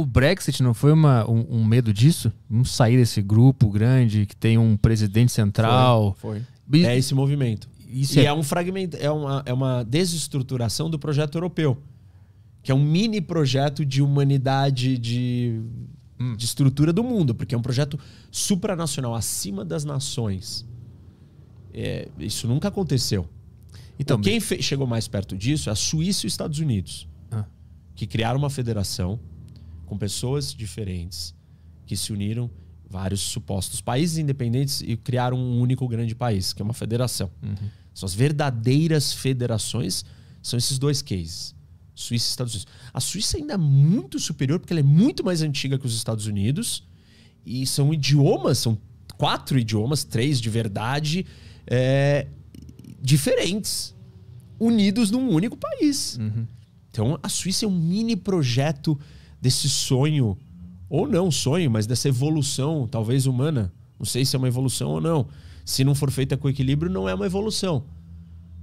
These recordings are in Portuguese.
O Brexit não foi uma, um, um, medo disso? Vamos sair desse grupo grande que tem um presidente central? Foi. foi. é esse movimento. Isso e é... é um fragmento, é uma, é uma desestruturação do projeto europeu, que é um mini projeto de humanidade, de, hum. de estrutura do mundo, porque é um projeto supranacional, acima das nações. É, isso nunca aconteceu. Então, o quem chegou mais perto disso é a Suíça e os Estados Unidos, ah. que criaram uma federação com pessoas diferentes que se uniram vários supostos países independentes e criaram um único grande país, que é uma federação. Uhum. São as verdadeiras federações, são esses dois cases. Suíça e Estados Unidos. A Suíça ainda é muito superior, porque ela é muito mais antiga que os Estados Unidos, e são idiomas, são quatro idiomas, três de verdade, é, diferentes, unidos num único país. Uhum. Então a Suíça é um mini projeto desse sonho, ou não sonho, mas dessa evolução, talvez humana. Não sei se é uma evolução ou não. Se não for feita com equilíbrio, não é uma evolução.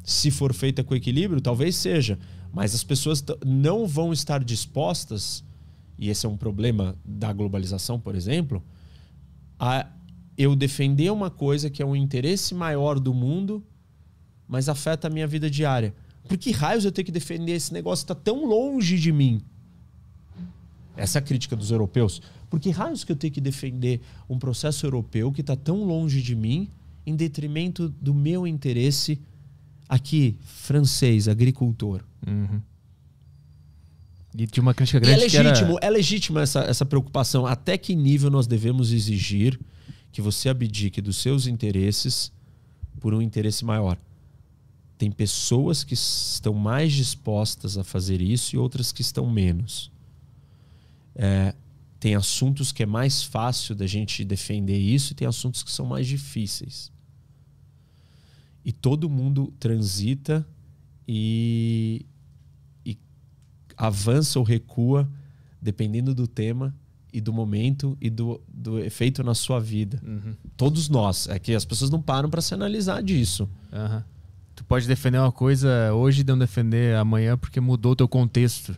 Se for feita com equilíbrio, talvez seja. Mas as pessoas não vão estar dispostas, e esse é um problema da globalização, por exemplo, a eu defender uma coisa que é um interesse maior do mundo, mas afeta a minha vida diária. Por que raios eu tenho que defender esse negócio que está tão longe de mim? Essa é a crítica dos europeus. Porque raios que eu tenho que defender um processo europeu que está tão longe de mim, em detrimento do meu interesse aqui, francês, agricultor. Uhum. E tinha uma crítica grande. E é legítimo, era... é essa, essa preocupação. Até que nível nós devemos exigir que você abdique dos seus interesses por um interesse maior? Tem pessoas que estão mais dispostas a fazer isso e outras que estão menos. É, tem assuntos que é mais fácil da gente defender isso e tem assuntos que são mais difíceis. E todo mundo transita e, e avança ou recua dependendo do tema e do momento e do, do efeito na sua vida. Uhum. Todos nós. É que as pessoas não param para se analisar disso. Uhum. Tu pode defender uma coisa hoje e não defender amanhã porque mudou o teu contexto.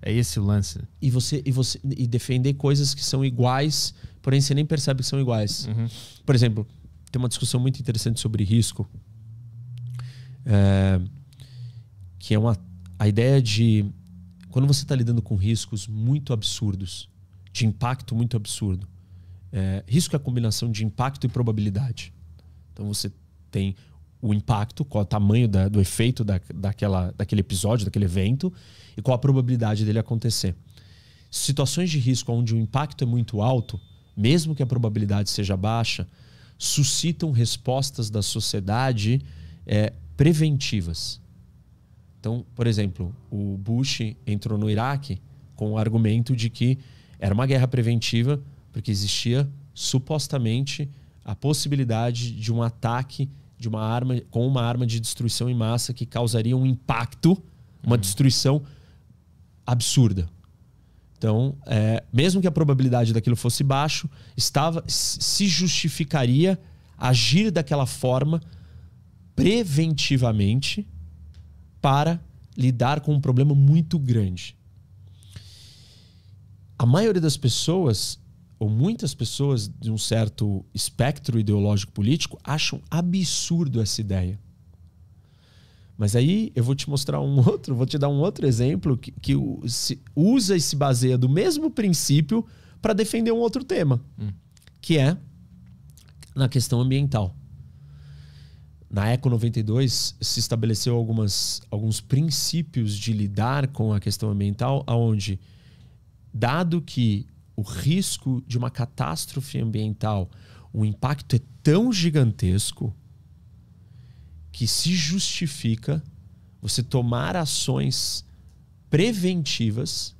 É esse o lance. E você e você e defender coisas que são iguais, porém você nem percebe que são iguais. Uhum. Por exemplo, tem uma discussão muito interessante sobre risco, é, que é uma a ideia de quando você está lidando com riscos muito absurdos, de impacto muito absurdo. É, risco é a combinação de impacto e probabilidade. Então você tem o impacto, qual o tamanho da, do efeito da, daquela, daquele episódio, daquele evento e qual a probabilidade dele acontecer. Situações de risco onde o impacto é muito alto, mesmo que a probabilidade seja baixa, suscitam respostas da sociedade é, preventivas. Então, por exemplo, o Bush entrou no Iraque com o argumento de que era uma guerra preventiva porque existia supostamente a possibilidade de um ataque de uma arma com uma arma de destruição em massa que causaria um impacto, uma uhum. destruição absurda. Então, é, mesmo que a probabilidade daquilo fosse baixo, estava se justificaria agir daquela forma preventivamente para lidar com um problema muito grande. A maioria das pessoas ou muitas pessoas de um certo espectro ideológico político acham absurdo essa ideia. Mas aí eu vou te mostrar um outro, vou te dar um outro exemplo que, que usa e se baseia do mesmo princípio para defender um outro tema, hum. que é na questão ambiental. Na Eco 92 se estabeleceu algumas, alguns princípios de lidar com a questão ambiental, aonde dado que o risco de uma catástrofe ambiental, o impacto é tão gigantesco que se justifica você tomar ações preventivas,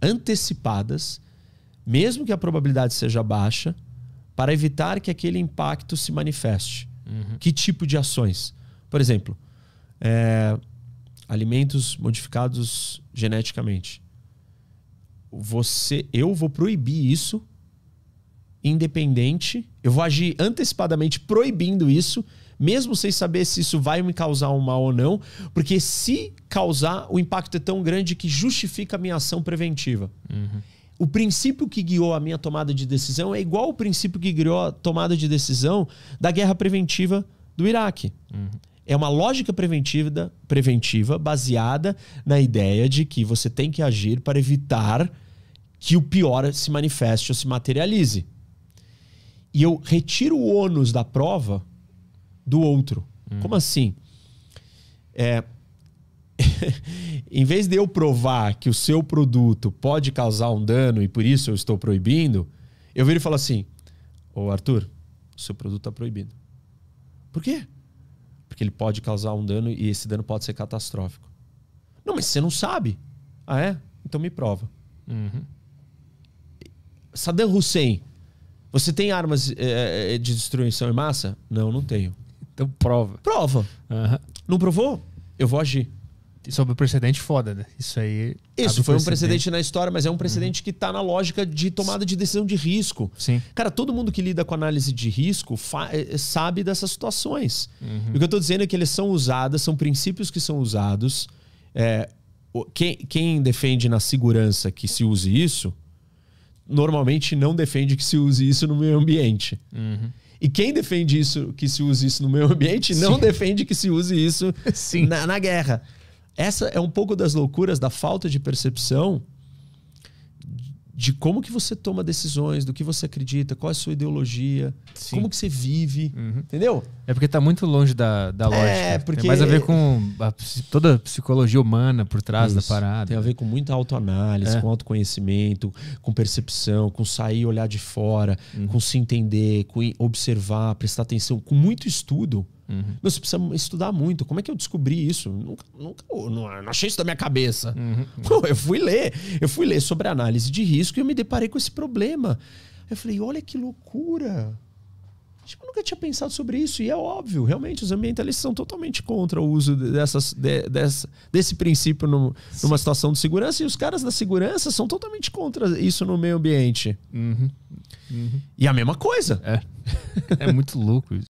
antecipadas, mesmo que a probabilidade seja baixa, para evitar que aquele impacto se manifeste. Uhum. Que tipo de ações? Por exemplo, é, alimentos modificados geneticamente você, eu vou proibir isso, independente, eu vou agir antecipadamente proibindo isso, mesmo sem saber se isso vai me causar um mal ou não, porque se causar, o impacto é tão grande que justifica a minha ação preventiva. Uhum. O princípio que guiou a minha tomada de decisão é igual ao princípio que guiou a tomada de decisão da guerra preventiva do Iraque. Uhum. É uma lógica preventiva, preventiva baseada na ideia de que você tem que agir para evitar que o pior se manifeste ou se materialize. E eu retiro o ônus da prova do outro. Hum. Como assim? É, em vez de eu provar que o seu produto pode causar um dano e por isso eu estou proibindo, eu viro e falo assim: Ô Arthur, o seu produto está proibido. Por quê? Porque ele pode causar um dano e esse dano pode ser catastrófico. Não, mas você não sabe. Ah, é? Então me prova. Uhum. Saddam Hussein, você tem armas é, de destruição em massa? Não, não tenho. Então prova. Prova. Uhum. Não provou? Eu vou agir. Sobre o precedente foda, né? Isso aí. Tá isso foi precedente. um precedente na história, mas é um uhum. precedente uhum. que está na lógica de tomada de decisão de risco. Sim. Cara, todo mundo que lida com análise de risco eh, eh, sabe dessas situações. Uhum. o que eu estou dizendo é que eles são usados são princípios que são usados. É, quem, quem defende na segurança que se use isso, normalmente não defende que se use isso no meio ambiente. Uhum. E quem defende isso, que se use isso no meio ambiente, não defende que se use isso na, na, guerra. Essa é um pouco das loucuras da falta de percepção de como que você toma decisões, do que você acredita, qual é a sua ideologia, Sim. como que você vive, uhum. entendeu? É porque está muito longe da, da é, lógica. É, porque... Tem mais a ver com a, toda a psicologia humana por trás Isso. da parada. Tem a ver com muita autoanálise, é. com autoconhecimento, com percepção, com sair, olhar de fora, uhum. com se entender, com observar, prestar atenção, com muito estudo. Uhum. Nós precisamos estudar muito. Como é que eu descobri isso? Nunca, nunca não, não achei isso da minha cabeça. Uhum. eu fui ler. Eu fui ler sobre análise de risco e eu me deparei com esse problema. Eu falei, olha que loucura. Tipo, eu nunca tinha pensado sobre isso. E é óbvio, realmente, os ambientalistas são totalmente contra o uso dessas, de, dessa, desse princípio no, numa situação de segurança. E os caras da segurança são totalmente contra isso no meio ambiente. Uhum. Uhum. E a mesma coisa. É, é muito louco isso.